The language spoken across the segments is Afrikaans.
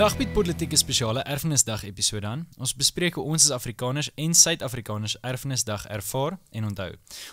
Vandag bied politieke spesiale erfenisdag episode aan. Ons bespreek hoe ons as Afrikaners en Suid-Afrikaners erfenisdag ervaar en onthou.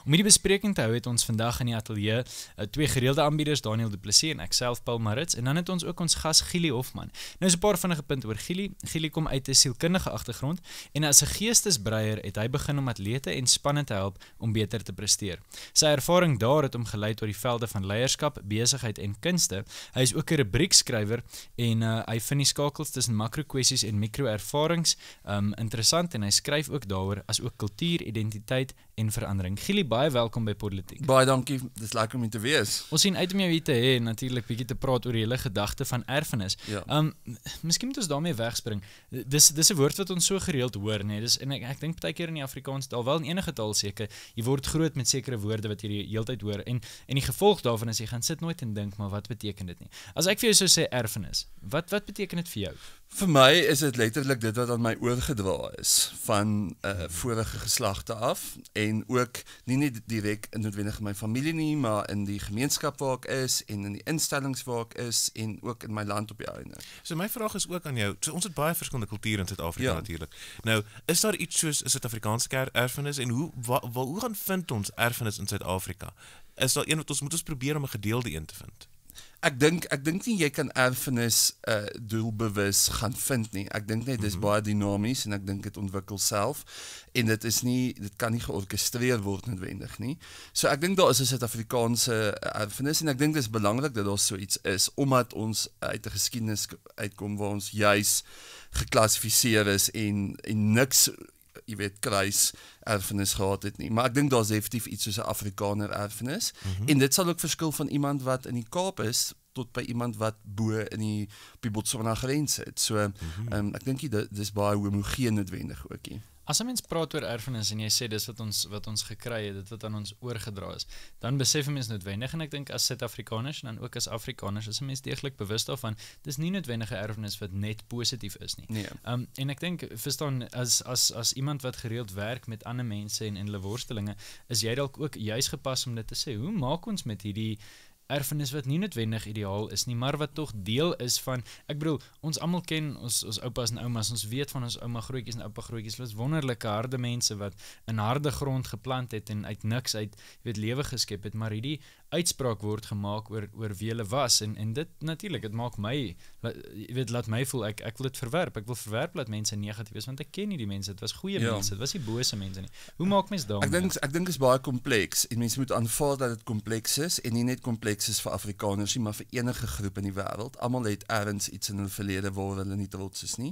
Om hierdie bespreking te hou het ons vandag in die ateljee eh, twee gereelde aanbieders, Daniel Du Plessis en ekself Paul Maritz en dan het ons ook ons gas Gili Hofman. Nou is 'n paar vinnige punte oor Gili. Gili kom uit 'n sielkundige agtergrond en as 'n geestesbreier het hy begin om atlete en spanne te help om beter te presteer. Sy ervaring daar het hom gelei tot die velde van leierskap, besigheid en kunste. Hy is ook 'n rubriekskrywer en uh, hy finies skakels tussen makrokwesties en mikroervarings, um, interessant en hy skryf ook daaroor as ook kultuur, identiteit en verandering. Gili baie welkom by Politiek. Baie dankie, dis lekker om hier te wees. Ons sien uit om jou hier te hê en natuurlik bietjie te praat oor julle gedagte van erfenis. Ja. Um miskien moet ons daarmee wegspring. Dis dis 'n woord wat ons so gereeld hoor, nê. Nee? Dis en ek, ek dink baie keer in die Afrikaans daar wel in enige taal seker, jy word groot met sekere woorde wat jy die hele tyd hoor en en die gevolg daarvan is jy gaan sit nooit en dink maar wat beteken dit nie. As ek vir jou sou sê erfenis, wat wat beteken dit? dit vir jou? Vir my is dit letterlik dit wat aan my oorgedra is van uh vorige geslagte af en ook nie net direk in noodwendig my familie nie, maar in die gemeenskap waar ek is en in die instellings waar ek is en ook in my land op die einde. So my vraag is ook aan jou. So ons het baie verskillende kulture in Suid-Afrika ja. natuurlik. Nou, is daar iets soos 'n Suid-Afrikaanse erfenis en hoe wa, wa, hoe gaan vind ons erfenis in Suid-Afrika? Is daar een wat ons moet ons probeer om 'n gedeelde een te vind? Ek dink ek dink nie jy kan erfenis uh doelbewus gaan vind nie. Ek dink net dis mm -hmm. baie dinamies en ek dink dit ontwikkel self en dit is nie dit kan nie georkestreer word noodwendig nie. So ek dink daar is 'n Suid-Afrikaanse eh, erfenis en ek dink dit is belangrik dat daar so iets is omdat ons uit 'n geskiedenis uitkom waar ons juis geklassifiseer is en en niks jy weet kruis erfenis gehad het nie maar ek dink daar's effektief iets soos 'n Afrikaner erfenis mm -hmm. en dit sal ook verskil van iemand wat in die Kaap is tot by iemand wat bo in die op die Botswana grens sit. So mhm. ehm mm um, ek dink dit dis baie homogeen noodwendig ook hier. As 'n mens praat oor erfenis en jy sê dis wat ons wat ons gekry het, dit wat aan ons oorgedra is, dan besef 'n mens noodwendig en ek dink as Suid-Afrikaners en dan ook as Afrikaners is 'n mens deeglik bewus daarvan, dis nie noodwendige erfenis wat net positief is nie. Nee. Um en ek dink verstaan as as as iemand wat gereeld werk met ander mense en en hulle worstelinge, is jy dalk ook juis gepas om dit te sê. Hoe maak ons met hierdie erfenis wat nie noodwendig ideaal is nie, maar wat toch deel is van, ek bedoel, ons allemaal ken ons, ons opa's en oma's, ons weet van ons oma groeikies en opa groeikies, wat wonderlijke harde mense wat in harde grond geplant het en uit niks uit, weet, lewe geskip het, maar die uitspraak word gemaak oor oor wie hulle was en en dit natuurlik dit maak my jy weet laat my voel ek ek wil dit verwerp ek wil verwerp dat mense negatief is want ek ken nie die mense dit was goeie ja. mense dit was nie bose mense nie hoe maak mens daarmee ek dink ek dink is baie kompleks en mense moet aanvaar dat dit kompleks is en nie net kompleks is vir afrikaners nie maar vir enige groep in die wêreld almal het ergens iets in hul verlede waar hulle nie trots is nie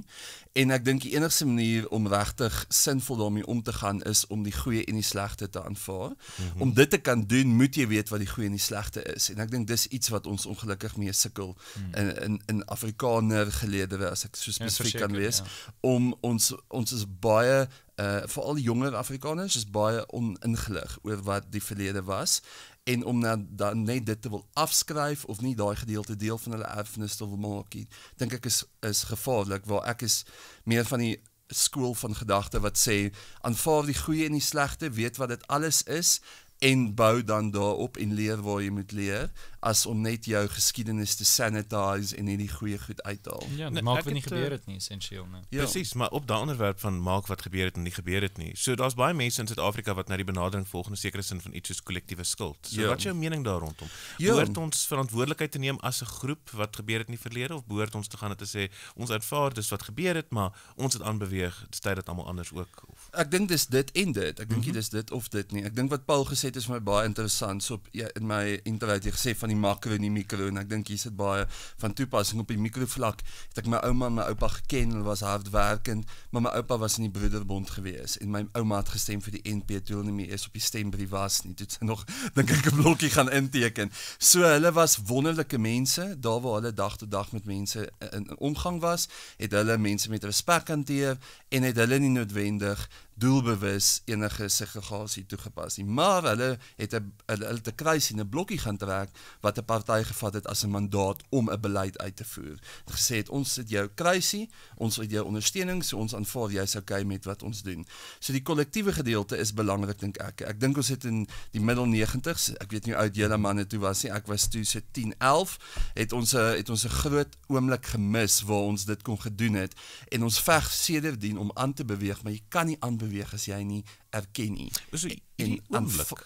en ek dink die enigste manier om regtig sinvol daarmee om te gaan is om die goeie en die slegte te aanvaar mm -hmm. om dit te kan doen moet jy weet wat die goeie en die slegte is en ek dink dis iets wat ons ongelukkig mee sukkel hmm. in in in Afrikaner gelede as ek so spesifiek ja, kan wees ja. om ons ons is baie uh, veral jonger Afrikaners is baie oningelig oor wat die verlede was en om dan, dan net dit te wil afskryf of nie daai gedeelte deel van hulle erfenis te wil maak nie dink ek is is gevaarlik waar ek is meer van die skool van gedagte wat sê aanvaar die goeie en die slegte weet wat dit alles is en bou dan daarop en leer waar jy moet leer as om net jou geskiedenis te sanitize en hierdie goeie goed uithaal. Ja, nee, maak wat nie het, gebeur eh, het nie essensieel nie. Ja. Presies, maar op daardie onderwerp van maak wat gebeur het en nie gebeur het nie. So daar's baie mense in Suid-Afrika wat na die benadering volg in sekere sin van iets soos kollektiewe skuld. So ja. wat is jou mening daar rondom? Ja. Behoort ja. ons verantwoordelikheid te neem as 'n groep wat gebeur het in die verlede of behoort ons te gaan en te sê ons aanvaar dis wat gebeur het, maar ons het aanbeweeg, dit stay dit almal anders ook of? Ek dink dis dit en dit. Ek dink mm -hmm. dis dit of dit nie. Ek dink wat Paul gesê het is vir my baie interessant so op, ja, in my interview het hy gesê van die makro en die mikro en ek dink hier sit baie van toepassing op die mikro vlak. Het ek my ouma en my oupa geken, hulle was hardwerkend, maar my oupa was in die broederbond gewees en my ouma het gestem vir die NP toe hulle nie meer eens op die stembrief was nie. Dit s'n nog dink ek 'n blokkie gaan inteken. So hulle was wonderlike mense, daar waar hulle dag tot dag met mense in, in omgang was, het hulle mense met respek hanteer en het hulle nie noodwendig doelbewus enige segregasie toegepas nie. Maar hulle het 'n hulle het 'n kruis en 'n blokkie gaan trek wat 'n party gevat het as 'n mandaat om 'n beleid uit te voer. Het gesê het ons sit jou kruisie, ons het jou ondersteuning, so ons aanvaar jy's okay met wat ons doen. So die kollektiewe gedeelte is belangrik dink ek. Ek dink ons het in die middel 90s, ek weet nie hoe oud julle manne toe was nie, ek was toe se so 10, 11, het ons 'n het ons 'n groot oomblik gemis waar ons dit kon gedoen het en ons veg sedertdien om aan te beweeg, maar jy kan nie aanbeweeg beweeg as jy nie erken nie. So die oomblik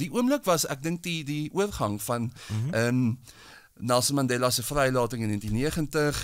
die oomblik was ek dink die die oorgang van mhm. ehm mm um, Nelson Mandela se vrylating in 1990,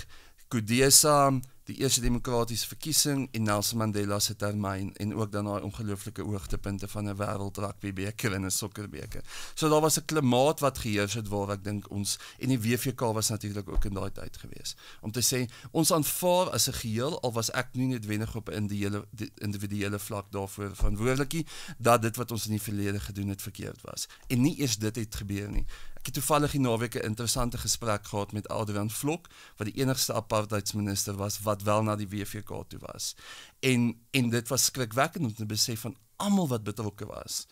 Kudesa die eerste demokratiese verkiesing en Nelson Mandela se termyn en ook dan daai ongelooflike hoogtepunte van 'n wêreld rugby beker en 'n sokkerbeker. So daar was 'n klimaat wat geheers het waar ek dink ons en die WFK was natuurlik ook in daai tyd gewees. Om te sê ons aanvaar as 'n geheel al was ek nie noodwendig op 'n individuele individuele vlak daarvoor verantwoordelik nie dat dit wat ons in die verlede gedoen het verkeerd was. En nie eers dit het gebeur nie. Ek het toevallig die naweek 'n interessante gesprek gehad met Adrian Vlok, wat die enigste apartheidsminister was wat wel na die WVK toe was. En en dit was skrikwekkend om te besef van almal wat betrokke was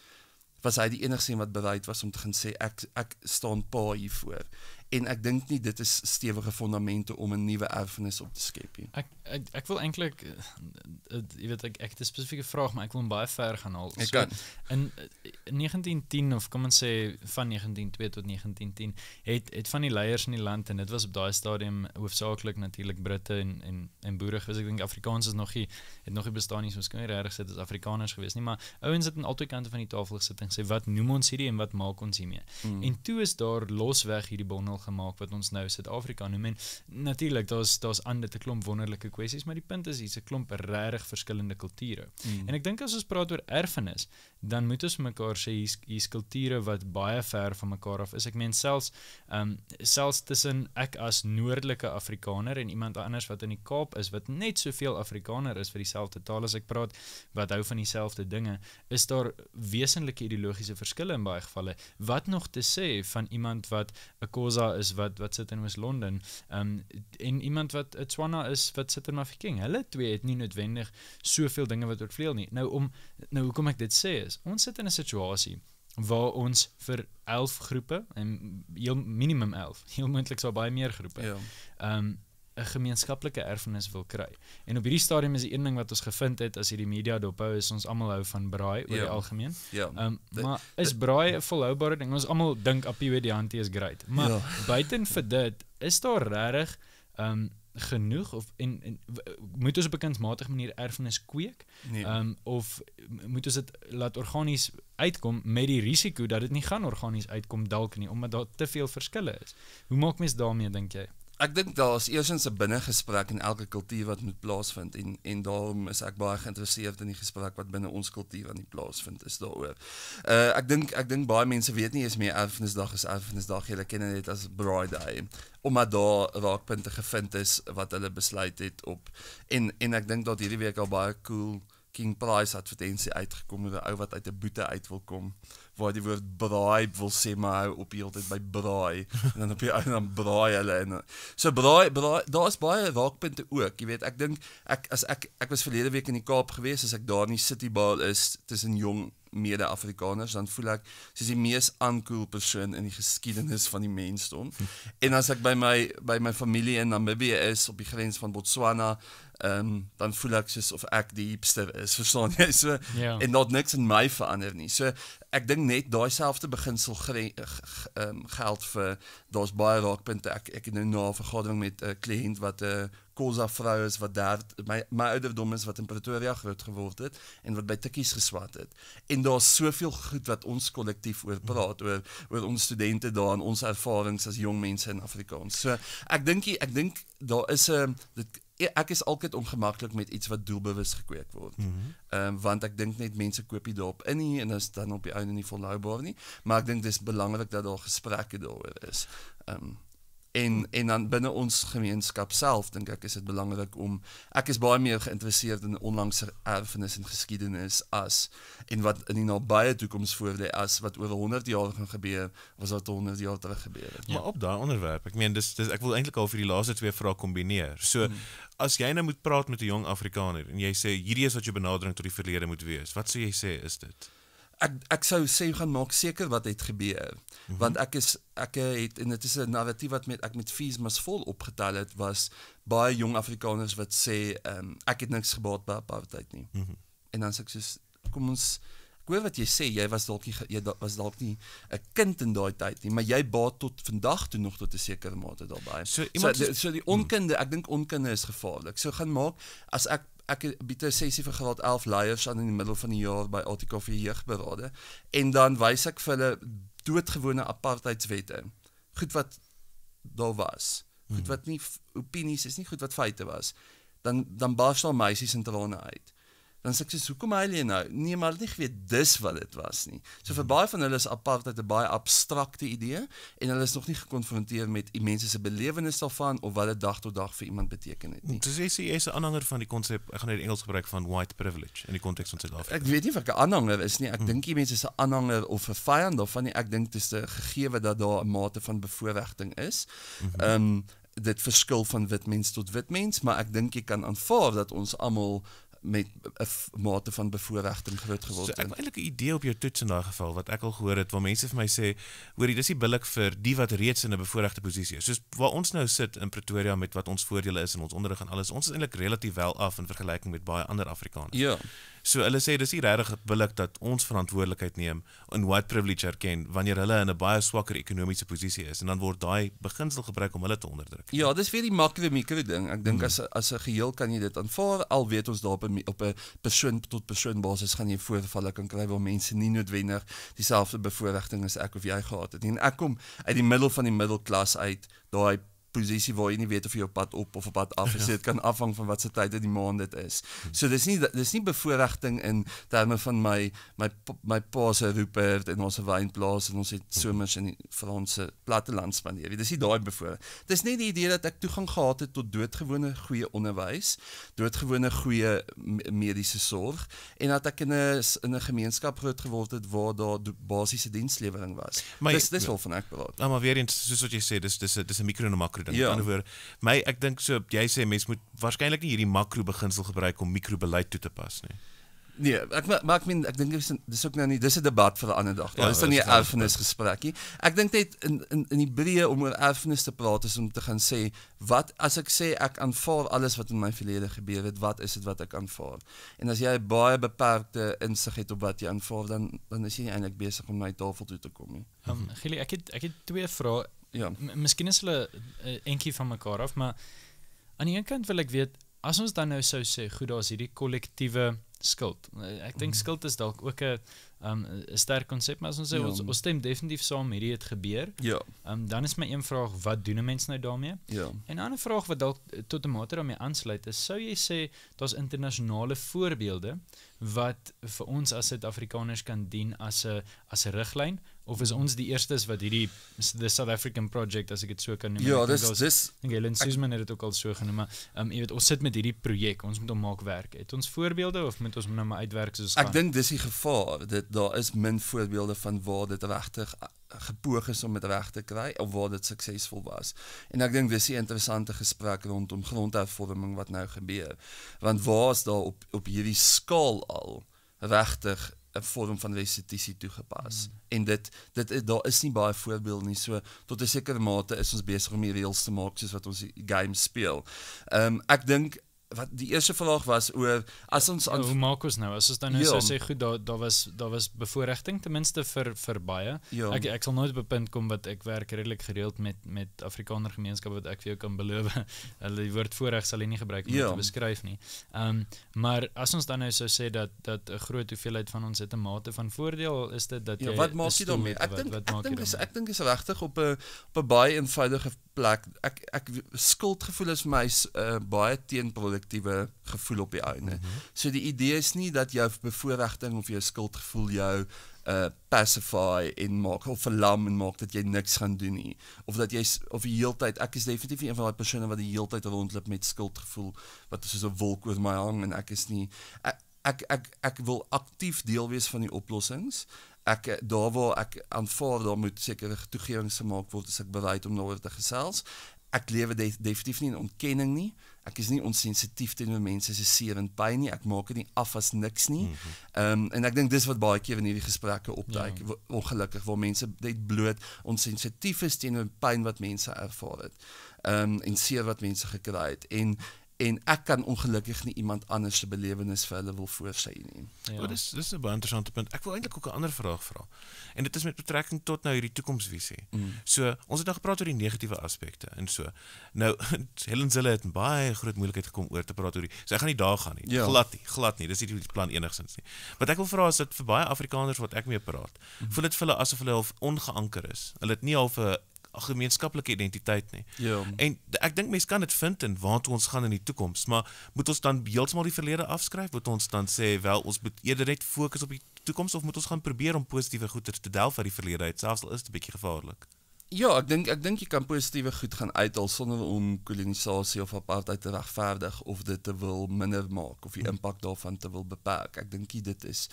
was hy die enigste een wat bereid was om te gaan sê ek ek staan pa hier voor en ek dink nie dit is stewige fondamente om 'n nuwe erfenis op te skep nie. Ek ek ek wil eintlik eh, eh, eh, jy weet ek ek het 'n spesifieke vraag maar ek wil hom baie ver gaan haal. Ek kan so, in 1910 of kom ons sê van 192 tot 1910 het het van die leiers in die land en dit was op daai stadium hoofsaaklik natuurlik Britte en en en boere gewees. Ek dink Afrikaans is nog nie het nog nie bestaan nie. So ons kan nie regtig sê dit is Afrikaners gewees nie, maar ouens het aan albei kante van die tafel gesit en sê wat noem ons hierdie en wat maak ons hiermee? Mm. En toe is daar losweg hierdie bondel gemaak wat ons nou Suid-Afrika noem en natuurlik daar's daar's ander te klomp wonderlike kwessies maar die punt is hier's 'n klomp regtig verskillende kulture. Mm. En ek dink as ons praat oor erfenis, dan moet ons mekaar sê hier's hier's kulture wat baie ver van mekaar af is. Ek meen selfs ehm um, selfs tussen ek as noordelike Afrikaner en iemand anders wat in die Kaap is wat net soveel Afrikaner is vir dieselfde taal as ek praat, wat hou van dieselfde dinge, is daar wesenlike ideologiese verskille in baie gevalle. Wat nog te sê van iemand wat 'n Khoza is wat wat sit in Oos-London, um, ehm, en iemand wat eh, Tswana is, wat sit in Mafeking, hulle twee het nie noodwendig soveel dinge wat oorvleel nie. Nou, om, nou, hoekom ek dit sê is, ons sit in een situasie, waar ons vir 11 groepe, en heel minimum 11, heel moendlik sal baie meer groepe, ja. um, 'n gemeenskaplike erfenis wil kry. En op hierdie stadium is die een ding wat ons gevind het as hierdie media dophou is ons almal hou van braai oor ja. die algemeen. Ja. Um, ehm, the, maar is braai 'n volhoubare ding? Ons almal dink appie weet die hantie is great. Maar ja. buiten vir dit, is daar regtig um genoeg of en, en moet ons op 'n kunsmatige manier erfenis kweek? Nee. Um of moet ons dit laat organies uitkom met die risiko dat dit nie gaan organies uitkom dalk nie omdat daar te veel verskille is. Hoe maak mens daarmee dink jy? ek dink daar is eers 'n binnengesprek in elke kultuur wat moet plaasvind en en daarom is ek baie geïnteresseerd in die gesprek wat binne ons kultuur aan die plaasvind is daaroor. Uh eh, ek dink ek dink baie mense weet nie eens meer erfenisdag is erfenisdag jy ken dit as bride day omdat daar raakpunte gevind is wat hulle besluit het op en en ek dink dat hierdie week al baie cool King Price advertensie uitgekom met 'n ou wat uit 'n boete uit wil kom waar die woord braai wil sê maar hou op heeltyd by braai en dan op die einde dan braai hulle en so braai braai daar's baie waakpunte ook jy weet ek dink ek as ek ek was verlede week in die Kaap gewees as ek daar in die City Ball is tussen jong meer Afrikaners dan voel ek soos die mees aankoel persoon in die geskiedenis van die mensdom hm. en as ek by my by my familie in Namibië is op die grens van Botswana ehm um, dan voel ek soos of ek die diepste is verstaan jy so yeah. Ja. en not niks in my verander nie so ek dink net daai selfde beginsel ehm geld vir daar's baie raakpunte ek ek het nou na 'n vergadering met 'n uh, kliënt wat 'n uh, kosa vrou is wat daar my my ouderdom is wat in Pretoria groot geword het en wat by Tikkies geswat het en daar's soveel goed wat ons kollektief oor praat mm. oor oor ons studente daar en ons ervarings as jong mense in Afrika ons so ek dink ek dink daar is 'n uh, Ja, ek is altyd ongemaklik met iets wat doelbewus gekweek word. Mhm. Ehm mm um, want ek dink net mense koop dit daarop in nie, en dan is dan op die einde nie volhoubaar nie, maar ek dink dis belangrik dat daar gesprekke daaroor is. Ehm um, en en dan binne ons gemeenskap self dink ek is dit belangrik om ek is baie meer geïnteresseerd in onlangse erfenis en geskiedenis as en wat in die nabye toekoms voorlê as wat oor 100 jaar gaan gebeur was wat 100 jaar terug gebeur het. Maar ja. op daai onderwerp, ek meen dis dis ek wil eintlik al vir die laaste twee vrae kombineer. So hmm. as jy nou moet praat met 'n jong Afrikaner en jy sê hierdie is wat jou benadering tot die verlede moet wees, wat sou jy sê is dit? ek ek sou sê gaan maak seker wat het gebeur mm -hmm. want ek is ek het en dit is 'n narratief wat met ek met fees mas vol opgetel het was baie jong afrikaners wat sê um, ek het niks gebaat by apartheid nie mm -hmm. en dan sê ek soos kom ons hoor wat jy sê jy was dalk nie jy da, was dalk nie 'n kind in daai tyd nie maar jy baat tot vandag toe nog tot 'n sekere mate daarbye so iemand so, so, so die mm. onkunde mm. ek dink onkunde is gevaarlik so gaan maak as ek ek bied 'n sessie vir graad 11 leiers aan in die middel van die jaar by Altico vir jeugberade en dan wys ek vir hulle doodgewone apartheidswette. Goed wat daar was. Goed hmm. wat nie opinies is nie, goed wat feite was. Dan dan barstel meisies in trane uit dan sê ek soos hoekom hy lê nou? Nee, maar dit nie geweet dis wat dit was nie. So vir baie van hulle is apartheid 'n baie abstrakte idee en hulle is nog nie gekonfronteer met mense se belewenis daarvan of wat dit dag tot dag vir iemand beteken het nie. Dis sê sy is 'n aanhanger van die konsep, ek gaan net Engels gebruik van white privilege in die konteks van Suid-Afrika. Ek weet nie watter aanhanger is nie. Ek hmm. dink die mense is 'n aanhanger of 'n vyand daarvan nie. Ek dink dit is 'n gegeewe dat daar 'n mate van bevoordiging is. Mhm. Ehm um, dit verskil van wit mens tot wit mens, maar ek dink jy kan aanvaar dat ons almal met 'n mate van bevoordeling groot geword het. So ek het eintlik 'n idee op jou toets in daai geval wat ek al gehoor het waar mense vir my sê, hoorie, dis nie billik vir die wat reeds in 'n bevoordeelde posisie is. Soos waar ons nou sit in Pretoria met wat ons voordele is en ons onderrig en alles, ons is eintlik relatief wel af in vergelyking met baie ander Afrikaners. Ja. So hulle sê dis regtig billik dat ons verantwoordelikheid neem en white privilege erken wanneer hulle in 'n baie swakker ekonomiese posisie is en dan word daai beginsel gebruik om hulle te onderdruk. Ja, dis weer die makro mikro ding. Ek dink hmm. as as 'n geheel kan jy dit aanvaar al weet ons daar op 'n persoon tot persoon basis gaan jy voorvalle kan kry waar mense nie noodwendig dieselfde bevoordiging as ek of jy gehad het nie. En ek kom uit die middel van die middelklas uit, daai posisie waar jy nie weet of jy op pad op of op pad af is. Ja. Dit kan afhang van wat se tyd in die maand dit is. Hm. So dis nie dis nie bevoordiging in terme van my my my pa se Rupert en ons wynplaas en ons het hm. somers in die Franse platteland spandeer. Dis nie daai bevoordiging. Dis net die idee dat ek toegang gehad het tot doodgewone goeie onderwys, doodgewone goeie mediese sorg en dat ek in 'n in 'n gemeenskap groot geword het waar daar basiese dienslewering was. My, dis dis al van ek praat. Nou maar weer eens soos wat jy sê, dis dis dis 'n mikro en makro makro dink. Ja. Aan die ander woord, my ek dink so jy sê mense moet waarskynlik nie hierdie makro beginsel gebruik om mikro beleid toe te pas nie. Nee, ek maak min ek dink dis ook nou nie dis 'n debat vir 'n ander dag. Ja, dis dan nie 'n erfenis gesprek nie. Ek dink net in in in die breë om oor erfenis te praat is om te gaan sê wat as ek sê ek aanvaar alles wat in my verlede gebeur het, wat is dit wat ek aanvaar? En as jy baie beperkte insig het op wat jy aanvaar, dan dan is jy nie eintlik besig om na die tafel toe te kom nie. Ehm um, Gili, ek het ek het twee vrae ja. Miskien is hulle eh, enkie van mekaar af, maar aan die een kant wil ek weet as ons dan nou sou sê, goed, daar's hierdie kollektiewe skuld. Eh, ek dink mm. skuld is dalk ook 'n ehm, 'n um, sterk konsep, maar as ons sê ja. ons, ons stem definitief saam hierdie het gebeur. Ja. Um, dan is my een vraag, wat doen 'n mens nou daarmee? Ja. En 'n ander vraag wat dalk tot 'n mate daarmee aansluit, is sou jy sê daar's internasionale voorbeelde wat vir ons as Suid-Afrikaners kan dien as 'n as 'n riglyn of is ons die eerstes wat hierdie the South African project as ek dit so kan noem? Ja, dis dis Helen Suzman het dit ook al so genoem, maar um, jy weet ons sit met hierdie projek, ons moet hom maak werk. Het ons voorbeelde of moet ons hom nou maar uitwerk soos ons gaan? Ek dink dis die gevaar, dit daar is min voorbeelde van waar dit regtig gepoog is om dit reg te kry of waar dit suksesvol was. En ek dink dis 'n interessante gesprek rondom grondhervorming wat nou gebeur. Want waar is daar op op hierdie skaal al regtig 'n vorm van restituisie toegepas? Mm. En dit dit daar is nie baie voorbeelde nie. So tot 'n sekere mate is ons besig om die reëls te maak soos wat ons die game speel. Ehm um, ek dink wat die eerste vraag was oor as ons ja, aan hoe maak ons nou as ons dan nou ja. sou sê goed daar daar was daar was bevoordiging ten minste vir vir baie ja. ek ek sal nooit op 'n punt kom wat ek werk redelik gereeld met met Afrikaner gemeenskappe wat ek vir jou kan beloof hulle die woord voordeel sal nie gebruik om ja. te beskryf nie. Ehm um, maar as ons dan nou sou sê dat dat 'n groot hoeveelheid van ons het 'n mate van voordeel is dit dat ja, wat maak jy daarmee? Ek dink ek dink is ek dink is regtig op 'n op 'n baie eenvoudige plek ek ek skuldgevoel is vir my is, uh, eh, baie teenoor kollektiewe gevoel op die einde. Mm -hmm. So die idee is nie dat jou bevoordiging of jou skuldgevoel jou uh pacify en maak of verlam en maak dat jy niks gaan doen nie of dat jy of die heeltyd ek is definitief een van daai persone wat die heeltyd rondloop met skuldgevoel wat soos 'n wolk oor my hang en ek is nie ek ek ek, ek wil aktief deel wees van die oplossings ek eh, daar waar ek aanvaar daar moet sekere toegewings gemaak word as ek bereid om daaroor te gesels ek lewe de definitief nie in ontkenning nie. Ek is nie onsensitief teenoor mense se seer en pyn nie. Ek maak dit nie af as niks nie. Mhm. Ehm mm um, en ek dink dis wat baie keer in hierdie gesprekke opduik. Ja. Ongelukkig waar mense net bloot onsensitief is teenoor pyn wat mense ervaar het. Ehm um, en seer wat mense gekry het en en ek kan ongelukkig nie iemand anders se belewenis vir hulle wil voorsê nie. Ja. Oh, dit is dit is 'n baie interessante punt. Ek wil eintlik ook 'n ander vraag vra. En dit is met betrekking tot nou hierdie toekomsvisie. Mm. So, ons het nou gepraat oor die negatiewe aspekte en so. Nou Helen Zille het baie groot moeilikheid gekom oor te praat oor die. Sy so gaan nie daar gaan nie. Ja. Glad nie, glad nie. Dis nie die plan enigstens nie. Wat ek wil vra is dat vir baie Afrikaners wat ek mee praat, mm. voel dit vir hulle asof hulle half ongeanker is. Hulle het nie half 'n 'n gemeenskaplike identiteit nie. Ja. En ek dink mense kan dit vind in waartoe ons gaan in die toekoms, maar moet ons dan heeltemal die verlede afskryf? Moet ons dan sê wel ons moet eerder net fokus op die toekoms of moet ons gaan probeer om positiewe goeie te delf uit die verlede uit, selfs al is dit 'n bietjie gevaarlik? Ja, ek dink ek dink jy kan positiewe goed gaan uithaal sonder om kolonisasie of apartheid te regverdig of dit te wil minder maak of die hm. impak daarvan te wil beperk. Ek dink dit is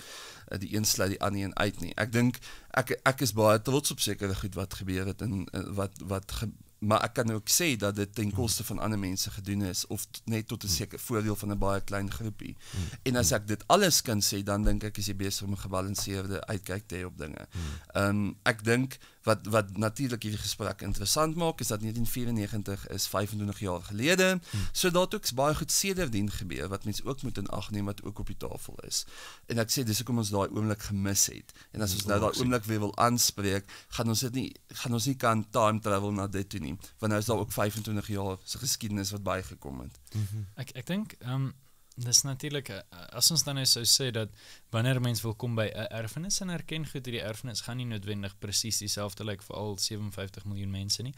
eh, die een sluit die ander een uit nie. Ek dink ek ek is baie trots op sekere goed wat gebeur het en eh, wat wat ge, maar ek kan ook sê dat dit ten hm. koste van ander mense gedoen is of net tot 'n hm. sekere voordeel van 'n baie klein groepie. En as ek dit alles kan sê, dan dink ek is jy besig om 'n gebalanseerde uitkyk te hê op dinge. Ehm um, ek dink wat wat natuurlik hierdie gesprek interessant maak is dat 1994 is 25 jaar gelede. Hmm. So daar het ook baie goed sedertdien gebeur wat mense ook moet in ag neem wat ook op die tafel is. En ek sê dis hoekom ons daai oomblik gemis het. En as ja, ons nou daai oomblik weer wil aanspreek, gaan ons dit nie gaan ons nie kan time travel na dit toe nie, want nou is daar ook 25 jaar se geskiedenis wat bygekom het. Hmm. Ek ek dink ehm um dis natuurlik eh, eh, as ons dan nou sou sê dat wanneer mens wil kom by 'n erfenis en erken goed hierdie erfenis gaan nie noodwendig presies dieselfde lyk like vir al 57 miljoen mense nie.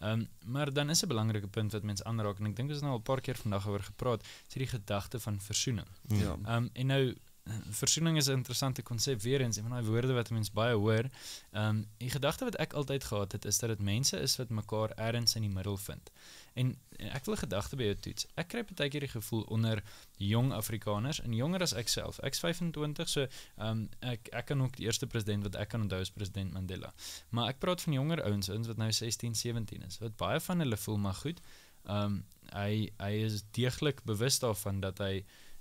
Ehm um, maar dan is 'n belangrike punt wat mens aanraak en ek dink ons het nou al 'n paar keer vandag oor gepraat, is hierdie gedagte van versoening. Ja. ja. Ehm um, en nou eh, versoening is 'n interessante konsep weer eens, een van daai woorde wat mense baie hoor. Ehm um, die gedagte wat ek altyd gehad het is dat dit mense is wat mekaar ergens in die middel vind. En, en ek wil 'n gedagte by jou toets. Ek kry baie keer die gevoel onder jong Afrikaners en jonger as ek self. Ek's 25, so ehm um, ek ek kan ook die eerste president wat ek kan onthou is president Mandela. Maar ek praat van jonger ouens, ouens wat nou 16, 17 is. Wat baie van hulle voel maar goed. Ehm um, hy hy is deeglik bewus daarvan dat hy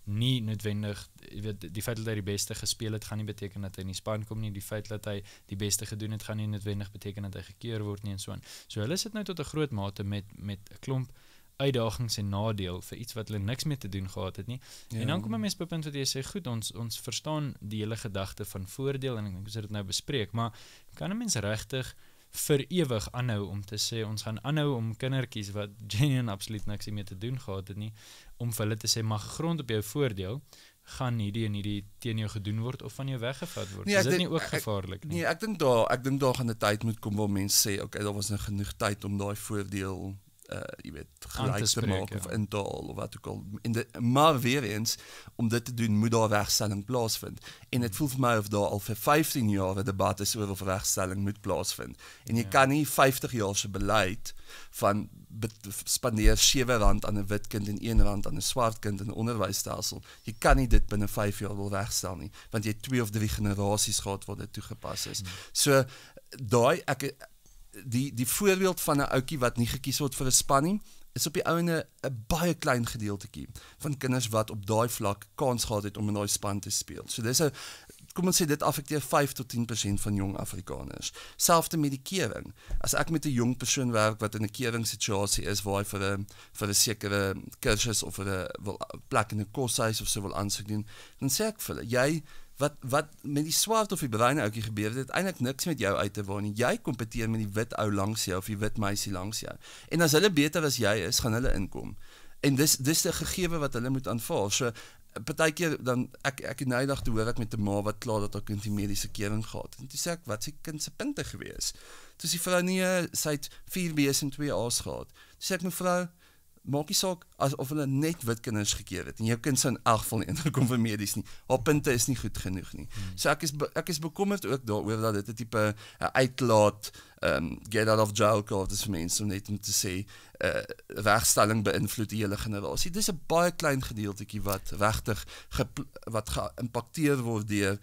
nie noodwendig weet die feit dat hy die beste gespeel het gaan nie beteken dat hy in die span kom nie die feit dat hy die beste gedoen het gaan nie noodwendig beteken dat hy gekeer word nie en so aan so hulle sit nou tot 'n groot mate met met 'n klomp uitdagings en nadeel vir iets wat hulle niks mee te doen gehad het nie ja. en dan ja. kom 'n mens by punt wat jy sê goed ons ons verstaan die hele gedagte van voordeel en ek dink ons het dit nou bespreek maar kan 'n mens regtig vir ewig aanhou om te sê ons gaan aanhou om kindertjies wat genuen absoluut niks mee te doen gehad het nie om vir hulle te sê mag grond op jou voordeel gaan hierdie en hierdie teen jou gedoen word of van jou weggevat word. Nee, is dit denk, nie ook gevaarlik nie? Nee, ek dink daar, ek dink daar gaan 'n tyd moet kom waar mense sê, okay, daar was nou genoeg tyd om daai voordeel uh, je weet, gelijk te, te maken of ja. in taal of wat ook al. In de, maar weer eens, om dit te doen, moet daar rechtstelling plaatsvinden. En het hmm. voelt voor mij of daar al voor 15 jaar een debat is over of rechtstelling moet plaatsvinden. En je ja. kan niet 50 jaar beleid van spandeer 7 rand aan een wit kind en 1 rand aan een zwart kind in het onderwijsstelsel. Je kan niet dit binnen 5 jaar wel rechtstellen. Want je hebt twee of drie generaties gehad waar dit toegepast is. Dus mm. so, daar, die die voorbeeld van 'n ouetjie wat nie gekies word vir 'n span nie, is op die ouene 'n baie klein gedeeltetjie van kinders wat op daai vlak kans gehad het om in daai span te speel. So dis 'n kom ons sê dit affekteer 5 tot 10% van jong Afrikaners. Selfs te medikering. As ek met 'n jong persoon werk wat in 'n keringssituasie is waar hy vir 'n vir 'n sekere kursus of vir 'n plek in 'n koshuis of so wil aansoek doen, dan sê ek vir hulle, jy wat wat met die swart of die bruin ouetjie gebeur het, het eintlik niks met jou uit te waan nie. Jy kompeteer met die wit ou langs jou of die wit meisie langs jou. En as hulle beter as jy is, gaan hulle inkom. En dis dis 'n gegewe wat hulle moet aanvaar. So partykeer dan ek ek het nou eendag te hoor ek met 'n ma wat kla dat haar kind die mediese keuring gehad het. En toe sê ek, "Wat s'e kind se punte gewees?" Toe sê die vrou, "Nee, sy het 4 B's en 2 A's gehad." Toe sê ek, "Mevrou, maak nie saak of hulle net wit kinders gekeer het en jou kind sou in elk geval nie kom vir medies nie. Haar punte is nie goed genoeg nie. Hmm. So ek is ek is bekommerd ook daaroor dat dit 'n tipe eh, uitlaat um get out of jail card is vir mense om net om te sê uh eh, regstelling beïnvloed hulle generasie. Dis 'n baie klein gedeeltjie wat regtig wat geïmpakteer word deur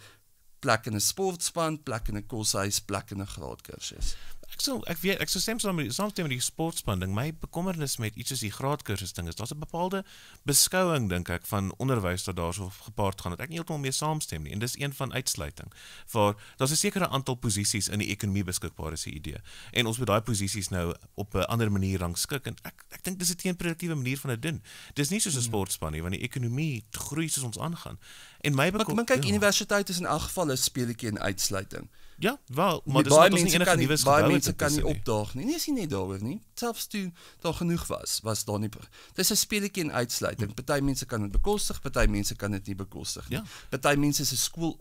plek in 'n sportspan, plek in 'n koshuis, plek in 'n graadkursus ek sou ek weet ek sou stem saam met saamstem met die sportspan ding. My bekommernis met iets soos die graadkursus ding is daar's 'n bepaalde beskouing dink ek van onderwys wat daarsoop gepaard gaan dat ek nie heeltemal mee saamstem nie en dis een van uitsluiting. Waar daar's 'n sekere aantal posisies in die ekonomie beskikbaar is die idee. En ons moet daai posisies nou op 'n ander manier rangskik en ek ek dink dis 'n teenproduktiewe manier van dit doen. Dis nie soos 'n hmm. sportspan nie want die ekonomie groei soos ons aangaan. En my bekommernis kyk ja. universiteit is in elk geval 'n speletjie in uitsluiting. Ja, wel, maar nee, dis net ons enige nuwe gebou. Baie mense kan nie opdaag nie. Nee, is nie net daaroor nie. Selfs toe daar genoeg was, was daar nie. Dis 'n speletjie en uitsluiting. Party mense kan dit bekostig, party mense kan dit nie bekostig nie. Ja. Party ja. mense se skool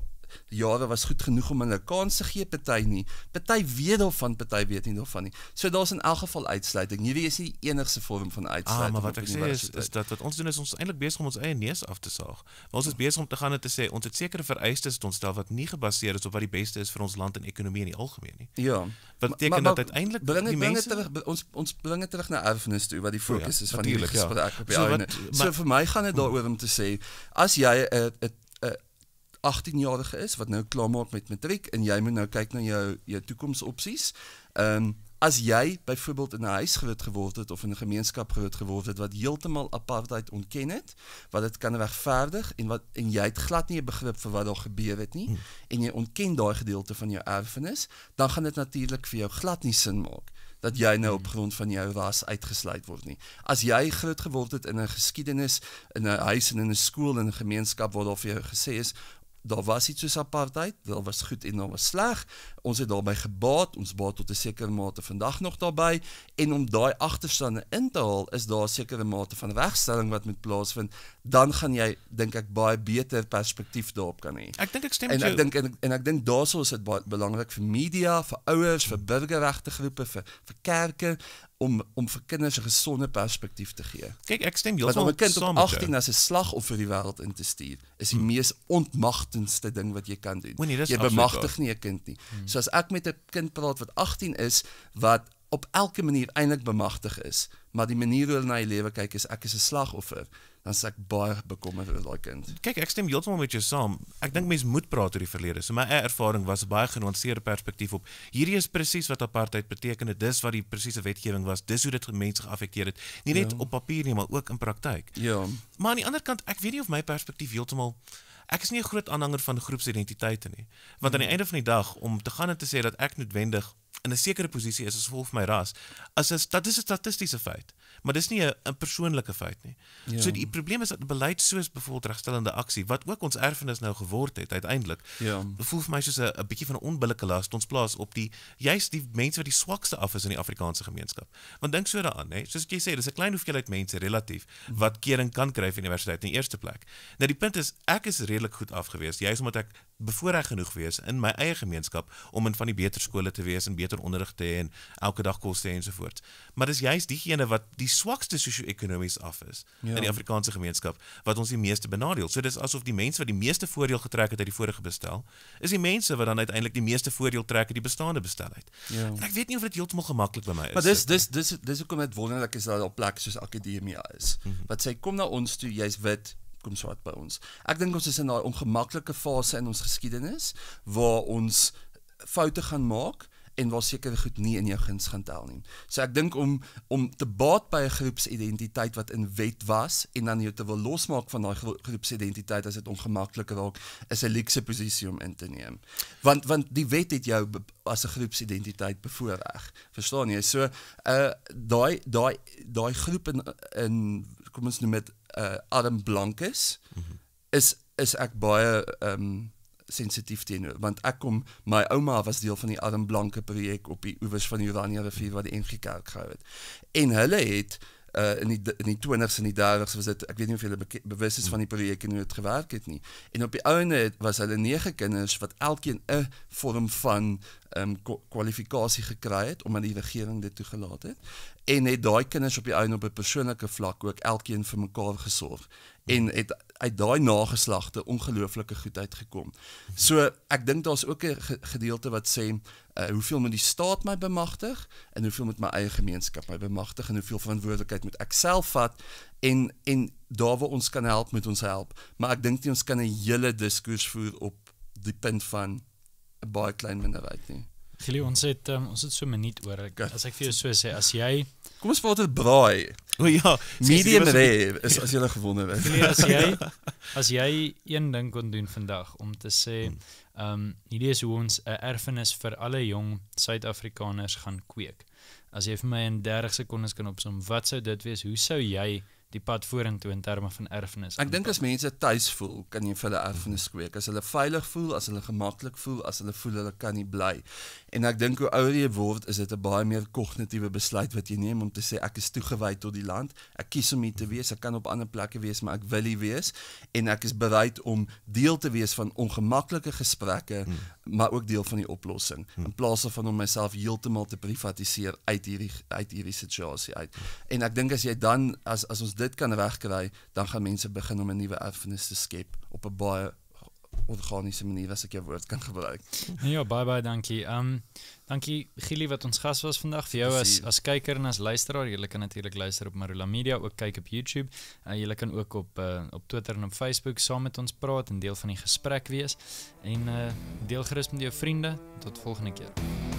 jare was goed genoeg om hulle kans te gee party nie. Party weet of van party weet nie of van nie. So daar's in elk geval uitsluiting. Hierdie is die enigste vorm van ah, uitsluiting. Ah, maar wat ek sê is, is dat wat ons doen is ons eintlik besig om ons eie neus af te saag. Maar ons is besig om te gaan en te sê ons het sekere vereistes wat ons stel wat nie gebaseer is op wat die beste is vir ons land en ekonomie in die algemeen nie. Ja. Wat beteken maar, maar, dat uiteindelik bring dit mense... terug ons ons bring dit terug na erfenis toe wat die ja, fokus oh, ja, is van die ja. gesprek ja. op die so, einde. Wat, maar, so vir my gaan dit mm. daaroor om te sê as jy 'n uh, uh, 18 jarige is wat nou klaar maak met matriek en jy moet nou kyk na jou jou toekomsopsies. Ehm um, as jy byvoorbeeld in 'n huis groot geword het of in 'n gemeenskap groot geword het wat heeltemal apartheid ontken het, wat dit kan regverdig en wat en jy het glad nie 'n begrip vir wat daar gebeur het nie hmm. en jy ontken daai gedeelte van jou erfenis, dan gaan dit natuurlik vir jou glad nie sin maak dat jy nou op hmm. grond van jou ras uitgesluit word nie. As jy groot geword het in 'n geskiedenis, in 'n huis en in 'n skool en 'n gemeenskap waar daar vir jou gesê is, daar was iets soos apartheid, wel was goed en dan was sleg. Ons het daarbey gebaat, ons baat tot 'n sekere mate vandag nog daarbey en om daai agterstande in te haal, is daar 'n sekere mate van wegstelling wat met plaasvind, dan gaan jy dink ek baie beter perspektief daarop kan hê. Ek dink ek stem en ek dink en, en ek dink daaroor is dit baie belangrik vir media, vir ouers, vir burgerregte groepe, vir vir kerke om om vir kinders 'n gesonde perspektief te gee. Kyk, ek stem heeltemal saam. Want 'n kind op 18 as 'n slagoffer die wêreld in te stuur, is die hmm. mees ontmagtendste ding wat jy kan doen. Nie, jy bemagtig nie 'n kind nie. Hmm. So as ek met 'n kind praat wat 18 is, wat op elke manier eintlik bemagtig is, maar die manier hoe hulle na die lewe kyk is ek is 'n slagoffer dan sê ek baie bekommerd oor daai kind kyk ek stem heeltemal met jou saam ek dink mense moet praat oor die verlede so my ervaring was 'n baie genuanceerde perspektief op hierdie is presies wat apartheid beteken het dis wat die presiese wetgewing was dis hoe dit mense geaffekteer het nie net ja. op papier nie maar ook in praktyk ja maar aan die ander kant ek weet nie of my perspektief heeltemal Ek is nie 'n groot aanhanger van groepsidentiteite nie. Want aan die hmm. einde van die dag om te gaan en te sê dat ek noodwendig in 'n sekere posisie is as gevolg van my ras, as is dat is 'n statistiese feit, maar dis nie 'n persoonlike feit nie. Ja. So die probleem is dat beleid soos bevolkingsregstellende aksie wat ook ons erfenis nou geword het uiteindelik, ja. voel vir my soos 'n bietjie van 'n onbillike las ons plaas op die juis die mense wat die swakste af is in die Afrikaanse gemeenskap. Want dink so daaraan, hè, soos ek jy sê, dis 'n klein hoeveelheid mense relatief wat kering kan kry vir universiteit in die eerste plek. Nou die punt is ek is redelik goed afgewees, juis omdat ek bevoorreg genoeg wees in my eie gemeenskap om in van die beter skole te wees en beter onderrig te hê en elke dag kos te hê ensovoorts. Maar dis juist diegene wat die swakste sosio-ekonomies af is ja. in die Afrikaanse gemeenskap wat ons die meeste benadeel. So dis asof die mense wat die meeste voordeel getrek het uit die vorige bestel, is die mense wat dan uiteindelik die meeste voordeel trek uit die bestaande bestel uit. Ja. En ek weet nie of dit heeltemal gemaklik by my is. Maar dis dis dis dis hoekom dit wonderlik is dat daar plekke soos akademie is mm -hmm. wat sê kom na ons toe jy's wit kom swaat by ons. Ek dink ons is in 'n ongemaklike fase in ons geskiedenis waar ons foute gaan maak en waar seker goed nie in jou guns gaan tel nie. So ek dink om om te baat by 'n groepsidentiteit wat in wet was en dan jy te wil losmaak van daai groepsidentiteit as dit ongemaklik raak, is 'n luxe posisie om in te neem. Want want die wet het jou as 'n groepsidentiteit bevoordeel. Verstaan jy? So uh daai daai daai groep in in kom ons noem dit uh Adam Blank is, mm -hmm. is is ek baie um sensitief teenoor want ek kom my ouma was deel van die Adam Blanke projek op die oewers van die Urania rivier waar die NG Kerk gehou het. En hulle het uh, in die in die 20s en die 30s was dit ek weet nie hoeveel bewus is van die projek en hoe dit gewerk het nie. En op die ouene was hulle nege kinders wat elkeen 'n vorm van ehm um, kwalifikasie gekry het omdat die regering dit toegelaat het en het daai kinders op die ouene op 'n persoonlike vlak ook elkeen vir mekaar gesorg en het uit daai nageslagte ongelooflike goed uitgekom. So ek dink daar's ook 'n gedeelte wat sê uh, hoeveel moet die staat my bemagtig en hoeveel moet my eie gemeenskap my bemagtig en hoeveel verantwoordelikheid moet ek self vat en en daar waar ons kan help met ons help. Maar ek dink nie ons kan 'n hele diskurs voer op die punt van 'n baie klein minderheid nie. Gili ons het um, ons het so 'n minuut oor. As ek vir jou so sê, as jy Kom ons praat oor braai. O oh, ja, medium rare is as jy gewonde het. Nee, as jy as jy een ding kon doen vandag om te sê, hmm. ehm um, hierdie is hoe ons 'n erfenis vir alle jong Suid-Afrikaners gaan kweek. As jy vir my in 30 sekondes kan opsom, wat sou dit wees? Hoe sou jy die pad vorentoe in terme van erfenis. Ek dink as mense tuis voel, kan jy vir hulle erfenis mhm. kweek. As hulle veilig voel, as hulle gemaklik voel, as hulle voel hulle kan nie bly. En ek dink hoe ouer jy word, is dit 'n baie meer kognitiewe besluit wat jy neem om te sê ek is toegewy tot die land. Ek kies om hier te wees. Ek kan op ander plekke wees, maar ek wil hier wees en ek is bereid om deel te wees van ongemaklike gesprekke, hmm maar ook deel van die oplossing hm. in plaas van om myself heeltemal te privatiseer uit hierdie uit hierdie situasie uit. Hm. En ek dink as jy dan as as ons dit kan regkry, dan gaan mense begin om 'n nuwe erfenis te skep op 'n baie organiese manier as ek jou woord kan gebruik. Nee, ja, baie baie dankie. Ehm um, dankie Gilie wat ons gas was vandag vir jou as as kyker en as luisteraar. Jy kan natuurlik luister op Marula Media, ook kyk op YouTube. Uh, eh, jy kan ook op uh, op Twitter en op Facebook saam met ons praat en deel van die gesprek wees en uh, deel gerus met jou vriende. Tot volgende keer. Mm.